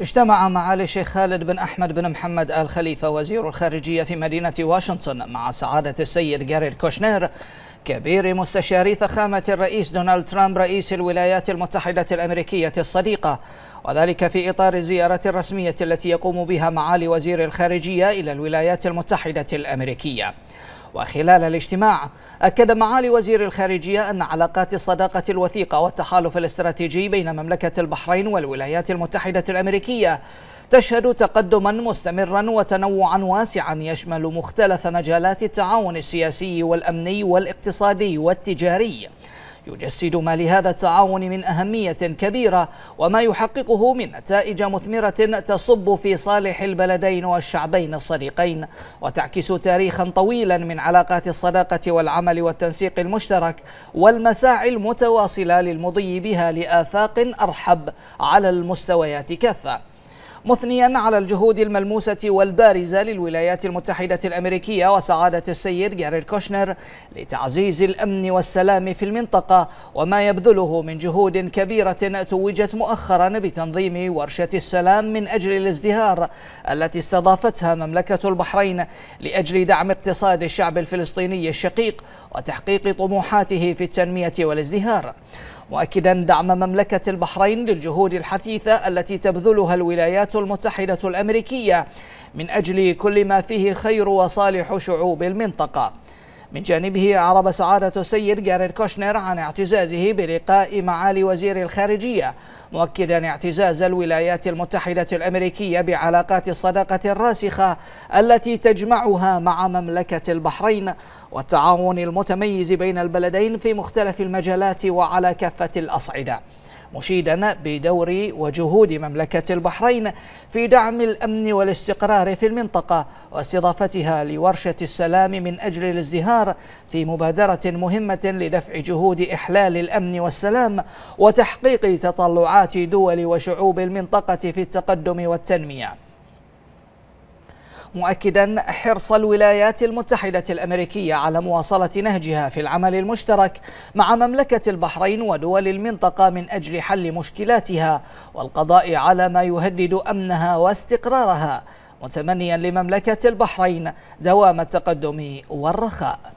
اجتمع معالي الشيخ خالد بن أحمد بن محمد آل خليفة وزير الخارجية في مدينة واشنطن مع سعادة السيد جاريد كوشنير كبير مستشاري فخامة الرئيس دونالد ترامب رئيس الولايات المتحدة الأمريكية الصديقة وذلك في إطار الزيارة الرسمية التي يقوم بها معالي وزير الخارجية إلى الولايات المتحدة الأمريكية وخلال الاجتماع أكد معالي وزير الخارجية أن علاقات الصداقة الوثيقة والتحالف الاستراتيجي بين مملكة البحرين والولايات المتحدة الأمريكية تشهد تقدما مستمرا وتنوعا واسعا يشمل مختلف مجالات التعاون السياسي والأمني والاقتصادي والتجاري يجسد ما لهذا التعاون من أهمية كبيرة وما يحققه من نتائج مثمرة تصب في صالح البلدين والشعبين الصديقين وتعكس تاريخا طويلا من علاقات الصداقة والعمل والتنسيق المشترك والمساعي المتواصلة للمضي بها لآفاق أرحب على المستويات كافة مثنيا على الجهود الملموسة والبارزة للولايات المتحدة الأمريكية وسعادة السيد جاري كوشنر لتعزيز الأمن والسلام في المنطقة وما يبذله من جهود كبيرة توجت مؤخرا بتنظيم ورشة السلام من أجل الازدهار التي استضافتها مملكة البحرين لأجل دعم اقتصاد الشعب الفلسطيني الشقيق وتحقيق طموحاته في التنمية والازدهار مؤكدا دعم مملكة البحرين للجهود الحثيثة التي تبذلها الولايات المتحدة الأمريكية من أجل كل ما فيه خير وصالح شعوب المنطقة من جانبه أعرب سعادة السيد جاريد كوشنر عن اعتزازه بلقاء معالي وزير الخارجية مؤكدا اعتزاز الولايات المتحدة الأمريكية بعلاقات الصداقة الراسخة التي تجمعها مع مملكة البحرين والتعاون المتميز بين البلدين في مختلف المجالات وعلى كافة الأصعدة مشيدا بدور وجهود مملكة البحرين في دعم الأمن والاستقرار في المنطقة واستضافتها لورشة السلام من أجل الازدهار في مبادرة مهمة لدفع جهود إحلال الأمن والسلام وتحقيق تطلعات دول وشعوب المنطقة في التقدم والتنمية مؤكدا حرص الولايات المتحدة الأمريكية على مواصلة نهجها في العمل المشترك مع مملكة البحرين ودول المنطقة من أجل حل مشكلاتها والقضاء على ما يهدد أمنها واستقرارها متمنيا لمملكة البحرين دوام التقدم والرخاء